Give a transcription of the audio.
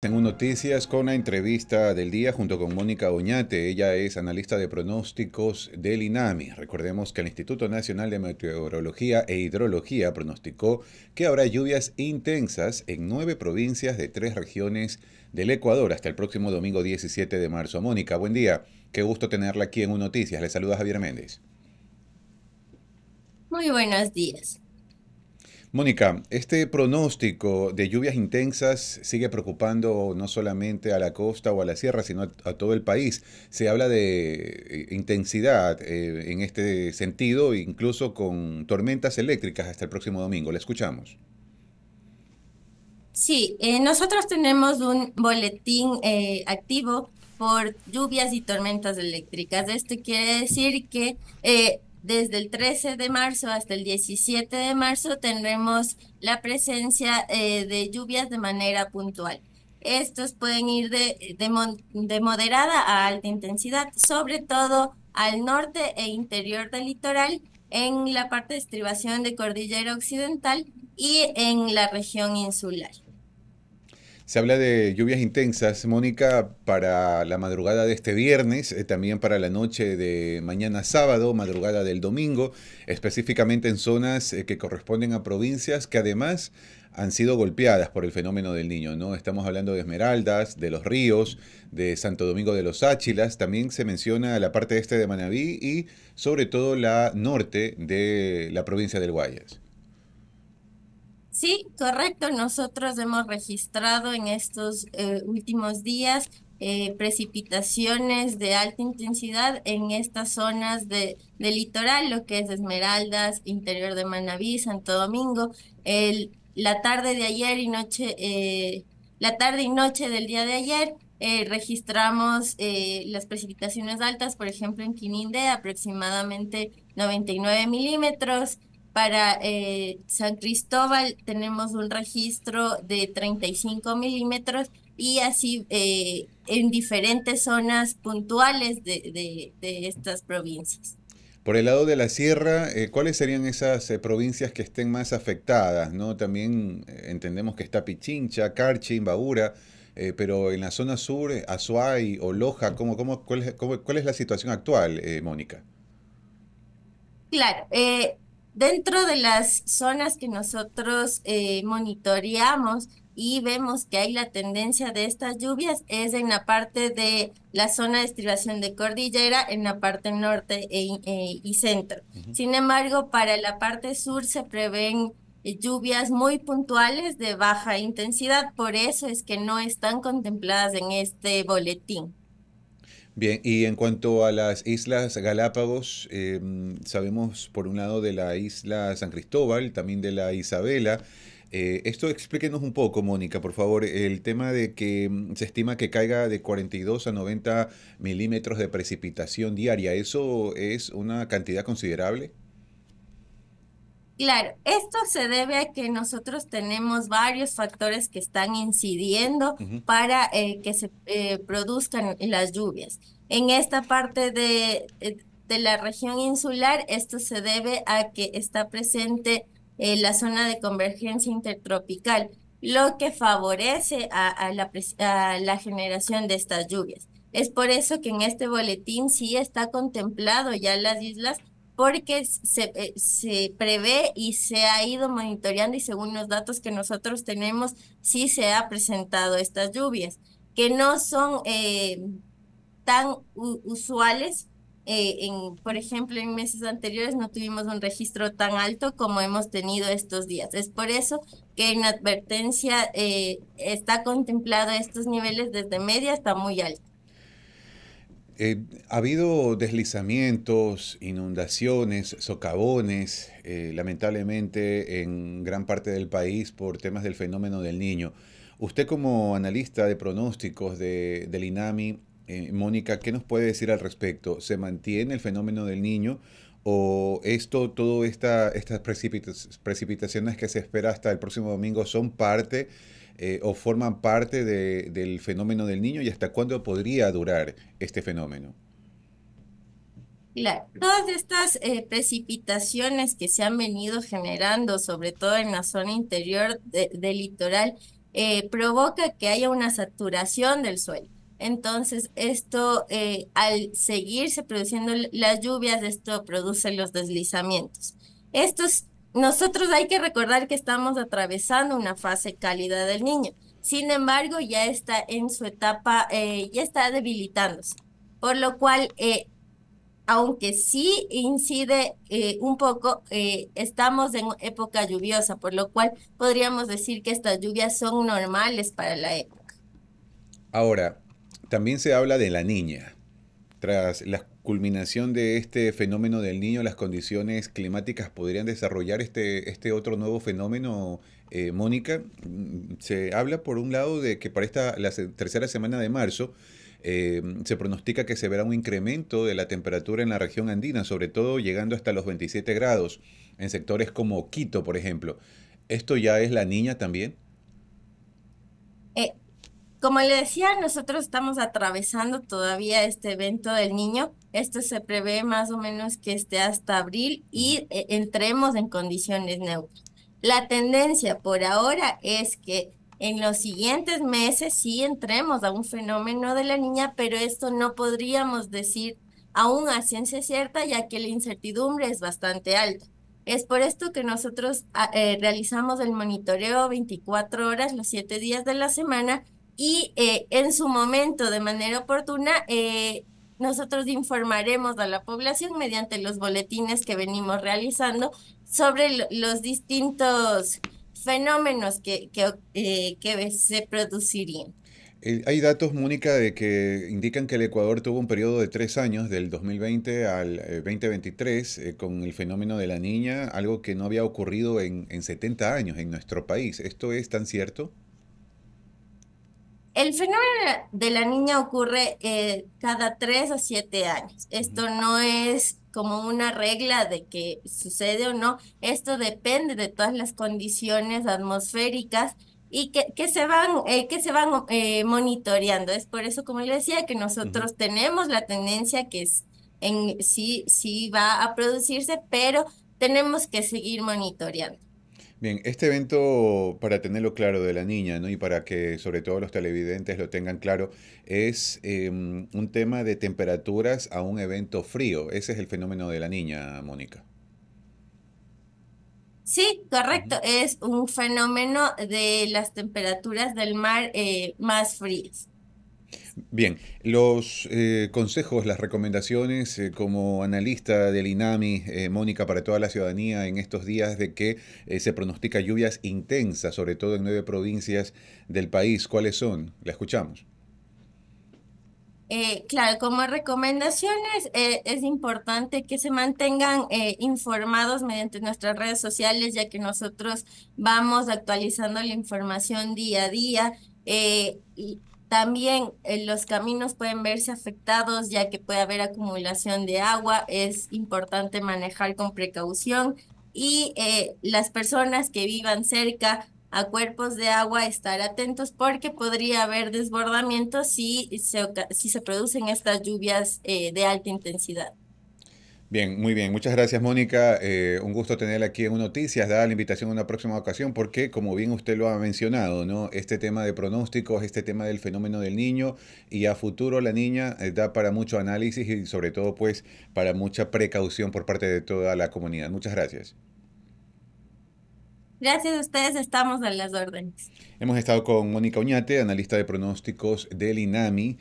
En noticias con la entrevista del día junto con Mónica Oñate. Ella es analista de pronósticos del INAMI. Recordemos que el Instituto Nacional de Meteorología e Hidrología pronosticó que habrá lluvias intensas en nueve provincias de tres regiones del Ecuador hasta el próximo domingo 17 de marzo. Mónica, buen día. Qué gusto tenerla aquí en Un Noticias. Le saluda Javier Méndez. Muy buenos días. Mónica, este pronóstico de lluvias intensas sigue preocupando no solamente a la costa o a la sierra, sino a, todo el país. Se habla de eh, intensidad eh, en este sentido, incluso con tormentas eléctricas hasta el próximo domingo. La escuchamos. Sí, eh, nosotros tenemos un boletín activo por lluvias y tormentas eléctricas. Esto quiere decir que desde el 13 de marzo hasta el 17 de marzo tendremos la presencia eh, de lluvias de manera puntual. Estos pueden ir de, de, moderada a alta intensidad, sobre todo al norte e interior del litoral, en la parte de estribación de Cordillera Occidental y en la región insular. Se habla de lluvias intensas, Mónica, para la madrugada de este viernes, eh, también para la noche de mañana sábado, madrugada del domingo, específicamente en zonas eh, que corresponden a provincias que además han sido golpeadas por el fenómeno del niño, ¿no? Estamos hablando de Esmeraldas, de Los Ríos, de Santo Domingo de los Áchilas, también se menciona la parte este de Manabí y sobre todo la norte de la provincia del Guayas. Sí, correcto. Nosotros hemos registrado en estos eh, últimos días eh, precipitaciones de alta intensidad en estas zonas de, litoral, lo que es Esmeraldas, interior de Manabí, Santo Domingo. la tarde de ayer y noche, eh, la tarde y noche del día de ayer, registramos las precipitaciones altas, por ejemplo en Quininde, aproximadamente 99 milímetros, para eh, San Cristóbal tenemos un registro de 35 milímetros y así eh, en diferentes zonas puntuales de, estas provincias. Por el lado de la sierra, eh, ¿cuáles serían esas provincias que estén más afectadas? ¿no? También entendemos que está Pichincha, Carchi, Imbabura, pero en la zona sur, Azuay o Loja, ¿cómo, cuál, cuál, es la situación actual, Mónica? Claro, Dentro de las zonas que nosotros eh, monitoreamos y vemos que hay la tendencia de estas lluvias es en la parte de la zona de estribación de cordillera, en la parte norte e, e, y centro. Sin embargo, para la parte sur se prevén eh, lluvias muy puntuales de baja intensidad, por eso es que no están contempladas en este boletín. Bien, y en cuanto a las Islas Galápagos, em, sabemos por un lado de la isla San Cristóbal, también de la Isabela. Eh, esto explíquenos un poco, Mónica, por favor, el tema de que em, se estima que caiga de 42 a 90 milímetros de precipitación diaria, ¿eso es una cantidad considerable? Claro, esto se debe a que nosotros tenemos varios factores que están incidiendo para eh, que se eh, produzcan las lluvias. En esta parte eh, de, la región insular, esto se debe a que está presente la zona de convergencia intertropical, lo que favorece la, a la generación de estas lluvias. Es por eso que en este boletín sí está contemplado ya las islas porque se, eh, se, prevé y se ha ido monitoreando y según los datos que nosotros tenemos, sí se ha presentado estas lluvias, que no son eh, tan usuales. Eh, en, por ejemplo, en meses anteriores no tuvimos un registro tan alto como hemos tenido estos días. Es por eso que en advertencia está contemplado estos niveles desde media hasta muy alto. Eh, ha habido deslizamientos, inundaciones, socavones, eh, lamentablemente en gran parte del país por temas del fenómeno del niño. Usted como analista de pronósticos de, del INAMI, eh, Mónica, ¿qué nos puede decir al respecto? ¿Se mantiene el fenómeno del niño o esto, todas esta, estas precipitaciones que se espera hasta el próximo domingo son parte eh, o forman parte del fenómeno del niño y hasta cuándo podría durar este fenómeno? Claro, todas estas eh, precipitaciones que se han venido generando, sobre todo en la zona interior del litoral, eh, provoca que haya una saturación del suelo. Entonces, esto, al seguirse produciendo las lluvias, esto produce los deslizamientos. es nosotros hay que recordar que estamos atravesando una fase cálida del niño. Sin embargo, ya está en su etapa, eh, ya está debilitándose. Por lo cual, eh, aunque sí incide eh, un poco, estamos en época lluviosa, por lo cual podríamos decir que estas lluvias son normales para la época. Ahora, también se habla de la niña. Tras las culminación de este fenómeno del niño, las condiciones climáticas podrían desarrollar este, este otro nuevo fenómeno, eh, Mónica. Mm, se habla por un lado de que para esta la tercera semana de marzo eh, se pronostica que se verá un incremento de la temperatura en la región andina, sobre todo llegando hasta los 27 grados en sectores como Quito, por ejemplo. ¿Esto ya es la niña también? Como le decía, nosotros estamos atravesando todavía este evento del niño. Esto se prevé más o menos que esté hasta abril y eh, entremos en condiciones neutras. La tendencia por ahora es que en los siguientes meses sí entremos a un fenómeno de la niña, pero esto no podríamos decir aún a ciencia cierta, ya que la incertidumbre es bastante alta. Es por esto que nosotros ah, eh, realizamos el monitoreo 24 horas los 7 días de la semana y eh, en su momento, de manera oportuna, eh, nosotros informaremos a la población mediante los boletines que venimos realizando sobre los distintos fenómenos que, que, eh, se producirían. Hay datos, Mónica, de que indican que el Ecuador tuvo un periodo de tres años, del 2020 al 2023, con el fenómeno de la niña, algo que no había ocurrido en, en 70 años en nuestro país. ¿Esto es tan cierto? El fenómeno de la niña ocurre eh, cada tres o siete años. Esto no es como una regla de que sucede o no. Esto depende de todas las condiciones atmosféricas y que, se van, que se van eh, eh, monitoreando. Es por eso, como le decía, que nosotros tenemos la tendencia que es en, sí, sí va a producirse, pero tenemos que seguir monitoreando. Bien, este evento, para tenerlo claro de la niña, ¿no? y para que sobre todo los televidentes lo tengan claro, es em, un tema de temperaturas a un evento frío. Ese es el fenómeno de la niña, Mónica. Sí, correcto. Es un fenómeno de las temperaturas del mar eh, más frías. Bien, los eh, consejos, las recomendaciones eh, como analista del INAMI, eh, Mónica, para toda la ciudadanía en estos días de que se pronostica lluvias intensas, sobre todo en nueve provincias del país, ¿cuáles son? La escuchamos. claro, como recomendaciones, es importante que se mantengan informados mediante nuestras redes sociales, ya que nosotros vamos actualizando la información día a día. Y también eh, los caminos pueden verse afectados ya que puede haber acumulación de agua, es importante manejar con precaución y eh, las personas que vivan cerca a cuerpos de agua estar atentos porque podría haber desbordamientos si se, producen estas lluvias eh, de alta intensidad. Bien, muy bien. Muchas gracias, Mónica. Eh, un gusto tenerla aquí en Noticias. Da la invitación a una próxima ocasión, porque, como bien usted lo ha mencionado, ¿no? este tema de pronósticos, este tema del fenómeno del niño y a futuro la niña eh, da para mucho análisis y, sobre todo, pues, para mucha precaución por parte de toda la comunidad. Muchas gracias. Gracias a ustedes, estamos en las órdenes. Hemos estado con Mónica Uñate, analista de pronósticos del INAMI.